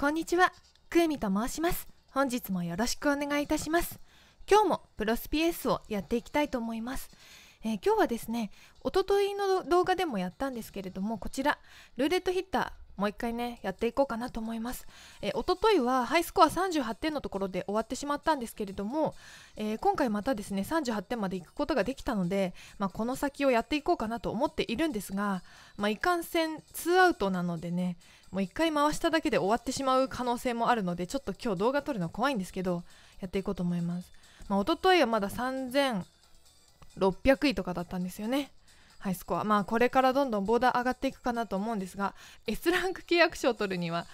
こんにちは、くうみと申します。本日もよろしくお願いいたします。今日もプロス PS をやっていきたいと思います。えー、今日はですね、おとといの動画でもやったんですけれども、こちら、ルーレットヒッター、もう一回ねやっていこうかなと思います、え一おとといはハイスコア38点のところで終わってしまったんですけれども、えー、今回またですね38点まで行くことができたので、まあ、この先をやっていこうかなと思っているんですが、まあ、いかんせん2アウトなのでね、もう1回回しただけで終わってしまう可能性もあるのでちょっと今日動画撮るの怖いんですけどやっていこうと思います、まあ、一昨日はまだ3600位とかだったんですよねはい、スコアまあこれからどんどんボーダー上がっていくかなと思うんですが S ランク契約書を取るには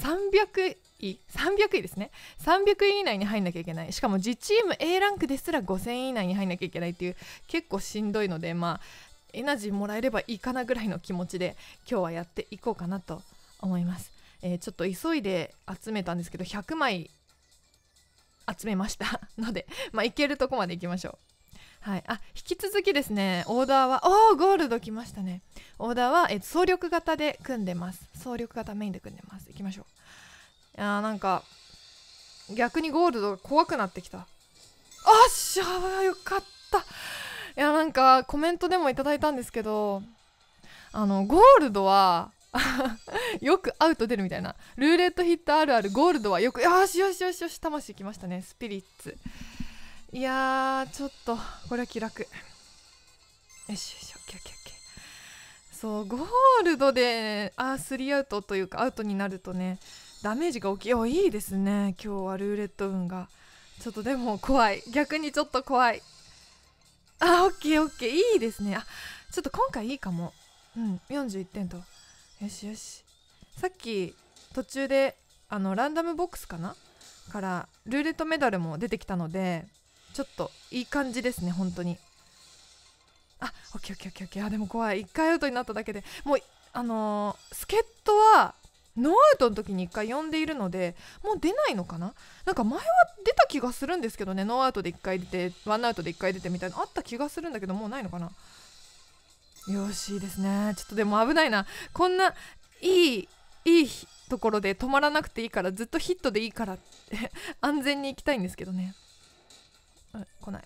300位300位ですね300位以内に入んなきゃいけないしかも自チーム A ランクですら5000位以内に入んなきゃいけないっていう結構しんどいのでまあエナジーもらえればいいかなぐらいの気持ちで今日はやっていこうかなと思います、えー、ちょっと急いで集めたんですけど100枚集めました のでまあいけるとこまでいきましょうはい、あ引き続きですねオーダーはおおゴールドきましたねオーダーは、え総力型で組んでます総力型メインで組んでますいきましょういやなんか逆にゴールドが怖くなってきたあっしゃよかったいやなんかコメントでもいただいたんですけどあのゴールドは よくアウト出るみたいなルーレットヒットあるあるゴールドはよくよしよしよしよし魂きましたねスピリッツいやちょっとこれは気楽よしよしオッケーオッケーオッケーそうゴールドであースリーアウトというかアウトになるとねダメージが大きいおいいですね今日はルーレット運がちょっとでも怖い逆にちょっと怖いあオッケーオッケーいいですねあちょっと今回いいかもうん41点とよしよしさっき途中であのランダムボックスかなからルーレットメダルも出てきたのでちょっといい感じですね本当にあオッケーオッケーオッケーオッケーあでも怖い1回アウトになっただけでもうあのー、助っ人はノーアウトの時に1回呼んでいるのでもう出ないのかななんか前は出た気がするんですけどねノーアウトで1回出てワンアウトで1回出てみたいなあった気がするんだけどもうないのかなよしですねちょっとでも危ないなこんないいいいところで止まらなくていいからずっとヒットでいいからって 安全に行きたいんですけどね来ない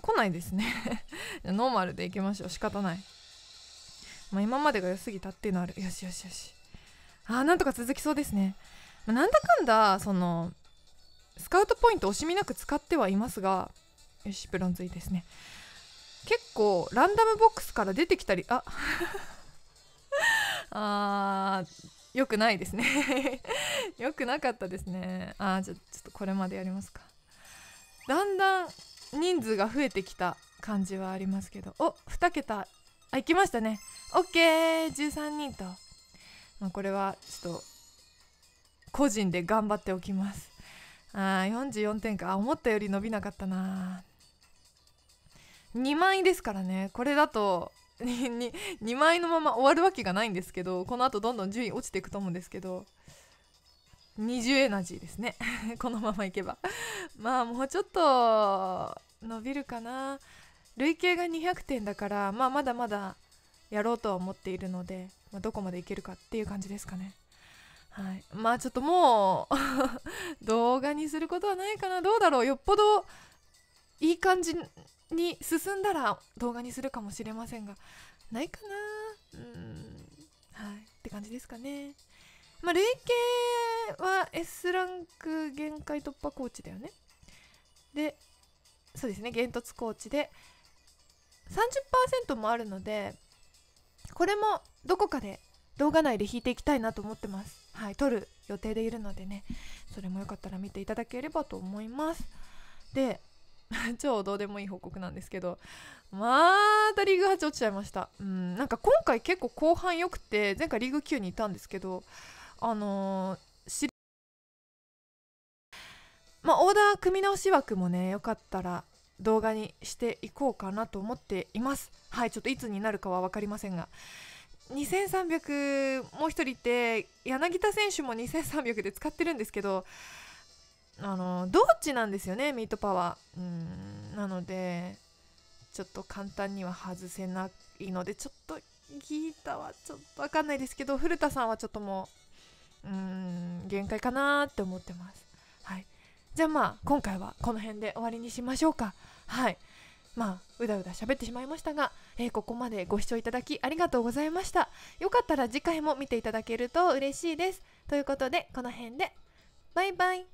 来ないですね ノーマルで行きましょう仕方ない、まあ、今までが良すぎたっていうのあるよしよしよしあなんとか続きそうですね、まあ、なんだかんだそのスカウトポイント惜しみなく使ってはいますがよしブロンズいいですね結構ランダムボックスから出てきたりあ あーよくないですねよ くなかったですねあじゃちょっとこれまでやりますかだんだん人数が増えてきた感じはありますけどお2桁あ行きましたね OK13 人と、まあ、これはちょっと個人で頑張っておきますあー44点か思ったより伸びなかったな2枚ですからねこれだと 2, 2枚のまま終わるわけがないんですけどこの後どんどん順位落ちていくと思うんですけど20エナジーですね このままいけばまあもうちょっと伸びるかな累計が200点だから、まあ、まだまだやろうとは思っているので、まあ、どこまでいけるかっていう感じですかねはいまあちょっともう 動画にすることはないかなどうだろうよっぽどいい感じに進んだら動画にするかもしれませんがないかなうんはいって感じですかねまあ累計は S ランク限界突破コーチだよねでそうですね煙突コーチで30%もあるのでこれもどこかで動画内で弾いていきたいなと思ってますはい撮る予定でいるのでねそれもよかったら見ていただければと思いますで 超どうでもいい報告なんですけどまたリーグ8落ちちゃいましたうんなんか今回結構後半良くて前回リーグ9にいたんですけどあのー、まあ、オーダー組み直し枠もねよかったら動画にしていこうかなと思っていますはいちょっといつになるかは分かりませんが2300もう1人いて柳田選手も2300で使ってるんですけどあのどっちなんですよねミートパワーうんなのでちょっと簡単には外せないのでちょっとギータはちょっと分かんないですけど古田さんはちょっともううん限界かなって思ってますはいじゃあまあ今回はこの辺で終わりにしましょうかはいまあうだうだ喋ってしまいましたが、えー、ここまでご視聴いただきありがとうございましたよかったら次回も見ていただけると嬉しいですということでこの辺でバイバイ